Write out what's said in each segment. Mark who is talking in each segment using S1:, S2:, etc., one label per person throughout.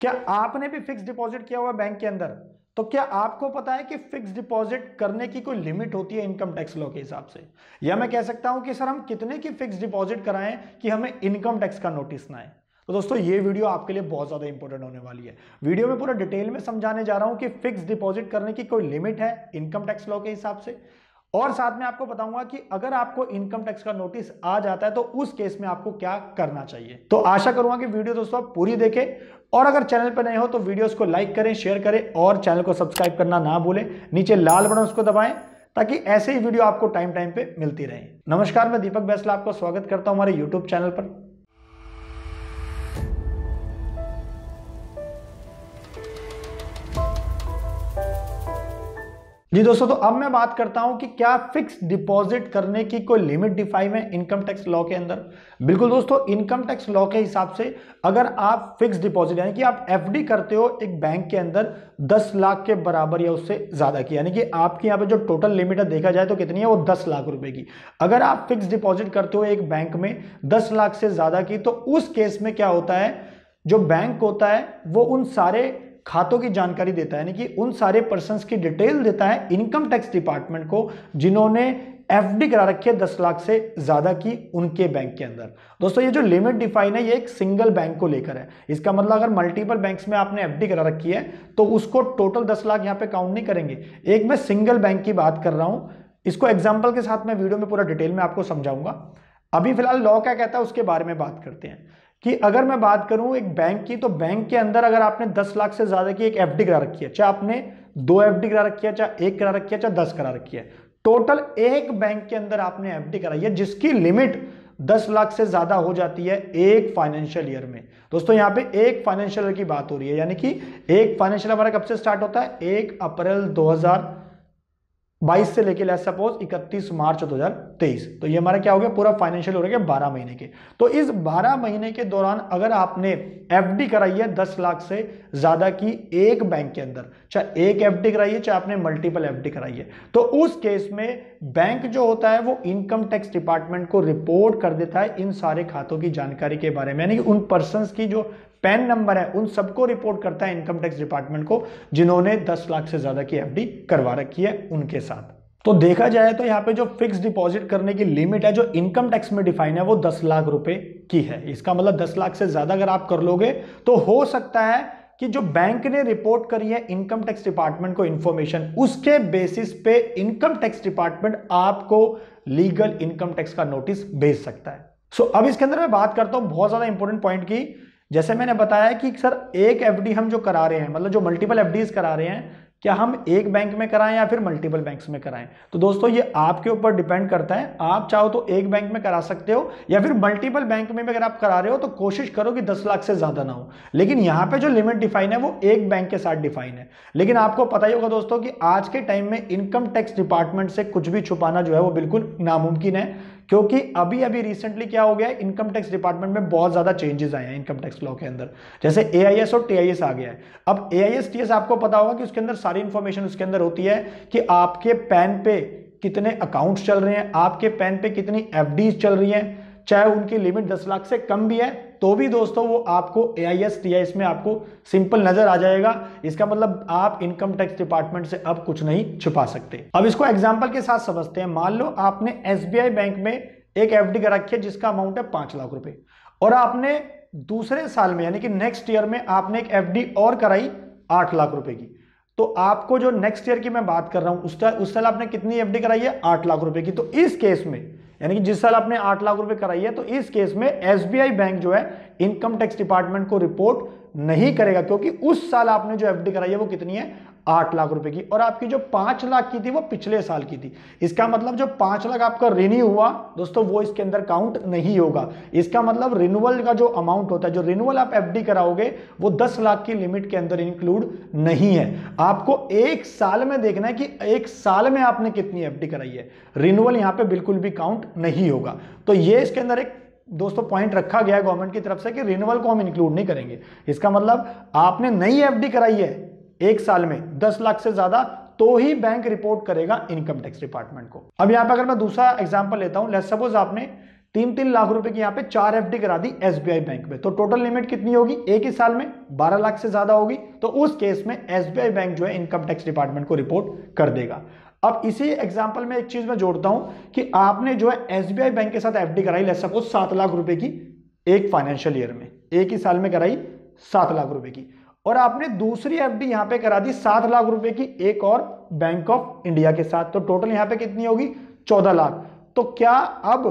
S1: क्या आपने भी फिक्स डिपॉजिट किया हुआ बैंक के अंदर तो क्या आपको पता है कि फिक्स डिपॉजिट करने की कोई लिमिट होती है इनकम टैक्स लॉ के हिसाब से या मैं कह सकता हूं कि सर हम कितने की फिक्स डिपॉजिट कराएं कि हमें इनकम टैक्स का नोटिस ना आए तो दोस्तों ये वीडियो आपके लिए बहुत ज़्यादा इंपॉर्टेंट होने वाली है वीडियो में पूरा डिटेल में समझाने जा रहा हूं कि फिक्स डिपॉजिट करने की कोई लिमिट है इनकम टैक्स लॉ के हिसाब से और साथ में आपको बताऊंगा कि अगर आपको इनकम टैक्स का नोटिस आ जाता है तो उस केस में आपको क्या करना चाहिए तो आशा करूंगा कि वीडियो दोस्तों आप पूरी देखें और अगर चैनल पर नए हो तो वीडियोस को लाइक करें शेयर करें और चैनल को सब्सक्राइब करना ना भूलें नीचे लाल बटन उसको दबाएं ताकि ऐसे ही वीडियो आपको टाइम टाइम पे मिलती रहे नमस्कार मैं दीपक बैसला आपको स्वागत करता हूं हमारे यूट्यूब चैनल पर जी दोस्तों तो अब मैं बात करता हूं कि क्या फिक्स डिपॉजिट करने की कोई लिमिट डिफाइन है इनकम टैक्स लॉ के अंदर बिल्कुल दोस्तों इनकम टैक्स लॉ के हिसाब से अगर आप फिक्स डिपॉजिट यानी कि आप एफडी करते हो एक बैंक के अंदर 10 लाख के बराबर या उससे ज्यादा की यानी कि आपकी यहाँ पे जो टोटल लिमिट है देखा जाए तो कितनी है वो दस लाख रुपए की अगर आप फिक्स डिपॉजिट करते हो एक बैंक में दस लाख से ज्यादा की तो उस केस में क्या होता है जो बैंक होता है वो उन सारे खातों की जानकारी देता है यानी कि उन सारे पर्सन की डिटेल देता है इनकम टैक्स डिपार्टमेंट को जिन्होंने एफडी करा रखी है दस लाख से ज्यादा की उनके बैंक के अंदर दोस्तों ये जो लिमिट डिफाइन है ये एक सिंगल बैंक को लेकर है इसका मतलब अगर मल्टीपल बैंक्स में आपने एफडी करा रखी है तो उसको टोटल दस लाख यहां पे काउंट नहीं करेंगे एक मैं सिंगल बैंक की बात कर रहा हूं इसको एग्जाम्पल के साथ मैं वीडियो में पूरा डिटेल में आपको समझाऊंगा अभी फिलहाल लॉ क्या कहता है उसके बारे में बात करते हैं कि अगर मैं बात करूं एक बैंक की तो बैंक के अंदर अगर आपने 10 लाख से ज़्यादा की एक एफडी करा रखी है चाहे आपने दो एफडी करा रखी है चाहे एक करा रखी है चाहे दस करा रखी है टोटल एक बैंक के अंदर आपने एफडी कराई है जिसकी लिमिट दस लाख से ज्यादा हो जाती है एक फाइनेंशियल ईयर में दोस्तों यहां पे एक फाइनेंशियल ईयर की बात हो रही है यानी कि एक फाइनेंशियल हमारा कब से स्टार्ट होता है एक अप्रैल बाईस से लेके लेस सपोज इकतीस मार्च हजार तेईस तो ये हमारा क्या हो गया पूरा फाइनेंशियल हो है बारह महीने के तो इस बारह महीने के दौरान अगर आपने एफ कराई है दस लाख से ज़्यादा की एक बैंक के अंदर चाहे एक एफ कराई है चाहे आपने मल्टीपल एफ कराई है तो उस केस में बैंक जो होता है वो इनकम टैक्स डिपार्टमेंट को रिपोर्ट कर देता है इन सारे खातों की जानकारी के बारे में यानी कि उन पर्सन की जो पैन नंबर है उन सबको रिपोर्ट करता है इनकम टैक्स डिपार्टमेंट को जिन्होंने दस लाख से ज़्यादा की डी करवा रखी है उनके साथ तो देखा जाए तो यहाँ पे जो फिक्स डिपॉजिट करने की लिमिट है जो इनकम टैक्स में डिफाइन है वो दस लाख रुपए की है इसका मतलब दस लाख से ज्यादा अगर आप कर लोगे तो हो सकता है कि जो बैंक ने रिपोर्ट करी है इनकम टैक्स डिपार्टमेंट को इंफॉर्मेशन उसके बेसिस पे इनकम टैक्स डिपार्टमेंट आपको लीगल इनकम टैक्स का नोटिस भेज सकता है सो so, अब इसके अंदर मैं बात करता हूं बहुत ज्यादा इंपॉर्टेंट पॉइंट की जैसे मैंने बताया कि सर एक एफडी हम जो करा रहे हैं मतलब जो मल्टीपल एफडीज करा रहे हैं क्या हम एक बैंक में कराएं या फिर मल्टीपल बैंक्स में कराएं तो दोस्तों ये आपके ऊपर डिपेंड करता है आप चाहो तो एक बैंक में करा सकते हो या फिर मल्टीपल बैंक में अगर आप करा रहे हो तो कोशिश करो कि दस लाख से ज़्यादा ना हो लेकिन यहां पे जो लिमिट डिफाइन है वो एक बैंक के साथ डिफाइन है लेकिन आपको पता ही होगा दोस्तों की आज के टाइम में इनकम टैक्स डिपार्टमेंट से कुछ भी छुपाना जो है वो बिल्कुल नामुमकिन है क्योंकि अभी अभी रिसेंटली क्या हो गया है इनकम टैक्स डिपार्टमेंट में बहुत ज़्यादा चेंजेस आए हैं इनकम टैक्स लॉ के अंदर जैसे ए और टी आ गया है अब ए आई आपको पता होगा कि उसके अंदर सारी इन्फॉर्मेशन उसके अंदर होती है कि आपके पैन पे कितने अकाउंट्स चल रहे हैं आपके पैन पे कितनी एफ चल रही हैं चाहे उनकी लिमिट दस लाख से कम भी है तो भी दोस्तों वो आपको A I S T I S में आपको सिंपल नजर आ जाएगा इसका मतलब आप इनकम टैक्स डिपार्टमेंट से अब कुछ नहीं छुपा सकते अब इसको एग्जाम्पल के साथ समझते हैं मान लो आपने एस बी आई बैंक में एक एफ डी कर रखी है जिसका अमाउंट है पांच लाख रुपए और आपने दूसरे साल में यानी कि नेक्स्ट ईयर में आपने एक एफ और कराई आठ लाख रुपए की तो आपको जो नेक्स्ट ईयर की मैं बात कर रहा हूं उस साल आपने कितनी एफ कराई है आठ लाख रुपए की तो इस केस में यानी कि जिस साल आपने आठ लाख रुपए कराई है तो इस केस में एसबीआई बैंक जो है इनकम टैक्स डिपार्टमेंट को रिपोर्ट नहीं करेगा क्योंकि उस साल आपने जो एफडी कराई है वो कितनी है आठ लाख रुपए की और आपकी जो पांच लाख की थी वो पिछले साल की थी इसका मतलब जो पांच लाख आपका रिन्यू हुआ दोस्तों वो इसके अंदर काउंट नहीं होगा इसका मतलब रिन्यूअल का जो अमाउंट होता है जो रिन्यूअल आप एफडी कराओगे वो दस लाख की लिमिट के अंदर इंक्लूड नहीं है आपको एक साल में देखना है कि एक साल में आपने कितनी एफ कराई है रिन्यूअल यहां पर बिल्कुल भी काउंट नहीं होगा तो ये इसके अंदर एक दोस्तों पॉइंट रखा गया है गवर्नमेंट की तरफ से कि रिन्यूअल को हम इंक्लूड नहीं करेंगे इसका मतलब आपने नई एफडी कराई है एक साल में दस लाख से ज्यादा तो ही बैंक रिपोर्ट करेगा इनकम टैक्स डिपार्टमेंट को अब यहां पर अगर मैं दूसरा एग्जाम्पल लेता हूं लेट सपोज आपने तीन तीन लाख रुपए की यहां पे चार एफडी करा दी एसबीआई बैंक में तो टोटल लिमिट कितनी होगी एक ही साल में बारह लाख से ज्यादा होगी तो उस केस में एसबीआई बैंक जो है इनकम टैक्स डिपार्टमेंट को रिपोर्ट कर देगा अब इसी एग्जाम्पल में एक चीज में जोड़ता हूं कि आपने जो है एसबीआई बैंक के साथ एफडी कराई लेट सपोज सात लाख रुपए की एक फाइनेंशियल ईयर में एक ही साल में कराई सात लाख रुपए की और आपने दूसरी एफडी यहां पे करा दी सात लाख रुपए की एक और बैंक ऑफ इंडिया के साथ तो टोटल यहां पे कितनी होगी चौदह लाख तो क्या अब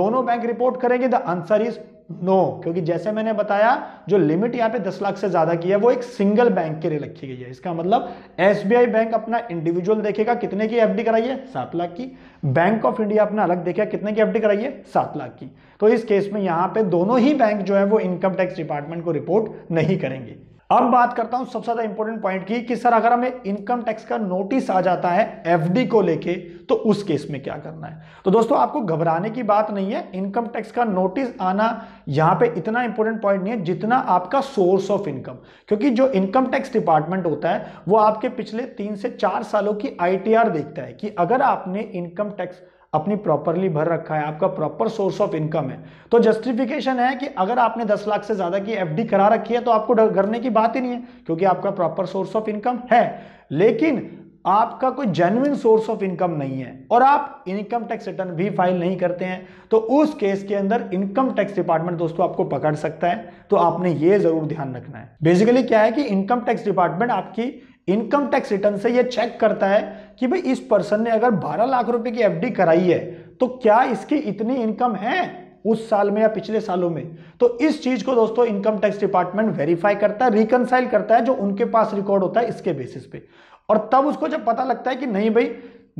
S1: दोनों बैंक रिपोर्ट करेंगे the answer is no no, क्योंकि जैसे मैंने बताया जो लिमिट यहाँ पे दस लाख से ज्यादा की है वो एक सिंगल बैंक के लिए रखी गई है इसका मतलब एसबीआई बैंक अपना इंडिविजुअल देखेगा कितने की एफडी कराई है सात लाख की बैंक ऑफ इंडिया अपना अलग देखेगा कितने की एफडी कराई है सात लाख की तो इस केस में यहाँ पे दोनों ही बैंक जो है वो इनकम टैक्स डिपार्टमेंट को रिपोर्ट नहीं करेंगे अब बात करता हूं सबसे ज्यादा इंपॉर्टेंट पॉइंट की कि सर अगर हमें इनकम टैक्स का नोटिस आ जाता है एफडी को लेके तो उस केस में क्या करना है तो दोस्तों आपको घबराने की बात नहीं है इनकम टैक्स का नोटिस आना यहां पे इतना इंपॉर्टेंट पॉइंट नहीं है जितना आपका सोर्स ऑफ इनकम क्योंकि जो इनकम टैक्स डिपार्टमेंट होता है वो आपके पिछले तीन से चार सालों की आई देखता है कि अगर आपने इनकम टैक्स अपनी प्रॉपरली भर रखा है आपका प्रॉपर सोर्स ऑफ इनकम है तो जस्टिफिकेशन है कि अगर आपने 10 लाख से ज़्यादा की एफडी करा रखी है तो आपको करने की बात ही नहीं है क्योंकि आपका प्रॉपर सोर्स ऑफ इनकम है लेकिन आपका कोई जेन्युन सोर्स ऑफ इनकम नहीं है और आप इनकम टैक्स रिटर्न भी फाइल नहीं करते हैं तो उस केस के अंदर इनकम टैक्स डिपार्टमेंट दोस्तों आपको पकड़ सकता है तो आपने ये जरूर ध्यान रखना है बेसिकली क्या है कि इनकम टैक्स डिपार्टमेंट आपकी इनकम टैक्स रिटर्न से यह चेक करता है कि भाई इस पर्सन ने अगर बारह लाख रुपए की एफ कराई है तो क्या इसकी इतनी इनकम है उस साल में या पिछले सालों में तो इस चीज को दोस्तों इनकम टैक्स डिपार्टमेंट वेरीफाई करता है रिकनसाइल करता है जो उनके पास रिकॉर्ड होता है इसके बेसिस पे और तब उसको जब पता लगता है कि नहीं भाई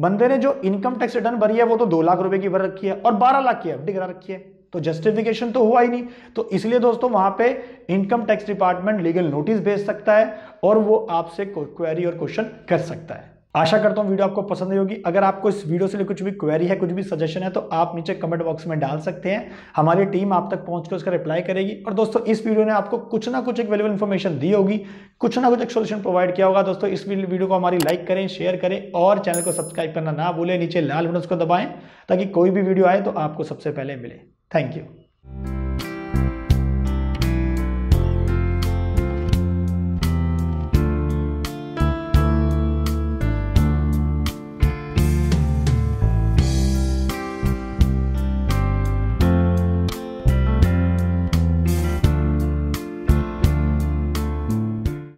S1: बंदे ने जो इनकम टैक्स रिटर्न भरी है वो तो दो लाख रुपए की भर रखी है और बारह लाख की एफडी करा रखी है तो जस्टिफिकेशन तो हुआ ही नहीं तो इसलिए दोस्तों वहां पे income tax department legal notice भेज सकता है और वो आपसे क्वेरी और क्वेश्चन कर सकता है आशा करता हूँ वीडियो आपको पसंद आई होगी अगर आपको इस वीडियो से लिए कुछ भी क्वेरी है कुछ भी सजेशन है तो आप नीचे कमेंट बॉक्स में डाल सकते हैं हमारी टीम आप तक कर उसका रिप्लाई करेगी और दोस्तों इस वीडियो ने आपको कुछ ना कुछ एक वेलेबल इन्फॉर्मेशन दी होगी कुछ ना कुछ एक सोल्यूशन प्रोवाइड किया होगा दोस्तों इस वीडियो को हमारी लाइक करें शेयर करें और चैनल को सब्सक्राइब करना ना भूलें नीचे लाल बटन उसको दबाएं ताकि कोई भी वीडियो आए तो आपको सबसे पहले मिले थैंक यू